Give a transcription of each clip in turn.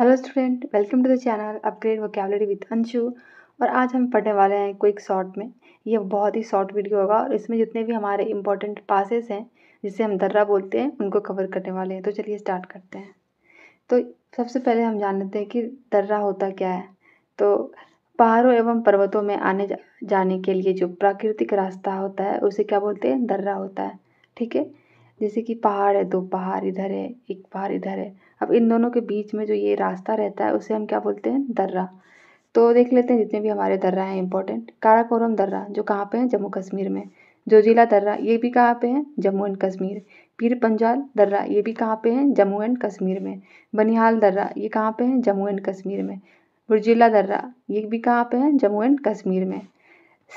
hello student welcome to the channel upgrade vocabulary with Anshu और आज हम पढ़ने वाले हैं क्विक शॉर्ट में ये बहुत ही शॉर्ट वीडियो होगा और इसमें जितने भी हमारे इंपॉर्टेंट पासेस हैं जिसे हम दर्रा बोलते हैं उनको कवर करने वाले हैं तो चलिए स्टार्ट करते हैं तो सबसे पहले हम जान लेते हैं कि दर्रा होता क्या है तो पहाड़ों एवं पर्वतों में आने जाने के लिए जो प्राकृतिक रास्ता होता है उसे क्या बोलते हैं दर्रा होता है ठीक है जैसे कि पहाड़ है दो पहाड़ इधर है एक पहाड़ इधर है अब इन दोनों के बीच में जो ये रास्ता रहता है उसे हम क्या बोलते हैं दर्रा तो देख लेते हैं जितने भी हमारे दर्रा हैं इंपॉर्टेंट काराकोरम दर्रा जो कहाँ पे है जम्मू कश्मीर में जोजिला दर्रा ये भी कहाँ पे है जम्मू एंड कश्मीर पीर पंजाल दर्रा ये भी कहाँ पे है जम्मू एंड कश्मीर में बनिहाल दर्रा ये कहाँ पे है जम्मू एंड कश्मीर में बुरजिला दर्रा ये भी कहाँ पे है जम्मू एंड कश्मीर में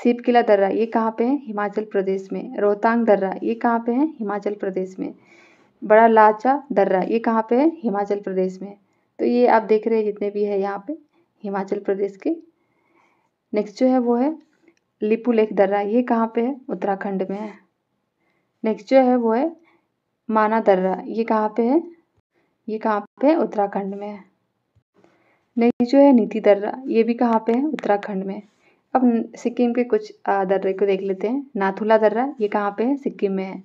सीप किला दर्रा ये कहाँ पे है हिमाचल प्रदेश में रोहतांग दर्रा ये कहाँ पे है हिमाचल प्रदेश में बड़ा लाचा दर्रा ये कहाँ पे है हिमाचल प्रदेश में तो ये आप देख रहे हैं जितने भी है यहाँ पे हिमाचल प्रदेश के नेक्स्ट जो है वो है लिपू लेख दर्रा ये कहाँ पे है उत्तराखंड में है नेक्स्ट जो है वो है माना दर्रा ये कहाँ पे है ये कहाँ पे है उत्तराखंड में है नेक्स्ट जो है नीति दर्रा ये भी कहाँ पे है उत्तराखंड में अब सिक्किम के कुछ दर्रे को देख लेते हैं नाथुला दर्रा ये कहाँ पे है सिक्किम में है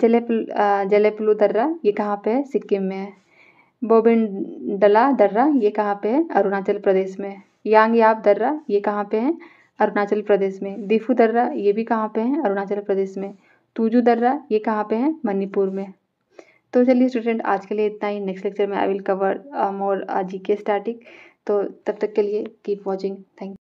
जले जलेपलू दर्रा ये कहाँ पे है सिक्किम में है बोबिंडला दर्रा ये कहाँ पे है अरुणाचल प्रदेश में यांग याप दर्रा ये कहाँ पे है अरुणाचल प्रदेश में दिफू दर्रा ये भी कहाँ पे है अरुणाचल प्रदेश में तूजू दर्रा ये कहाँ पे है मणिपुर में तो चलिए स्टूडेंट आज के लिए इतना ही नेक्स्ट लेक्चर में आई विल कवर मोर जी के स्टार्टिंग तो तब तक के लिए कीप वॉचिंग थैंक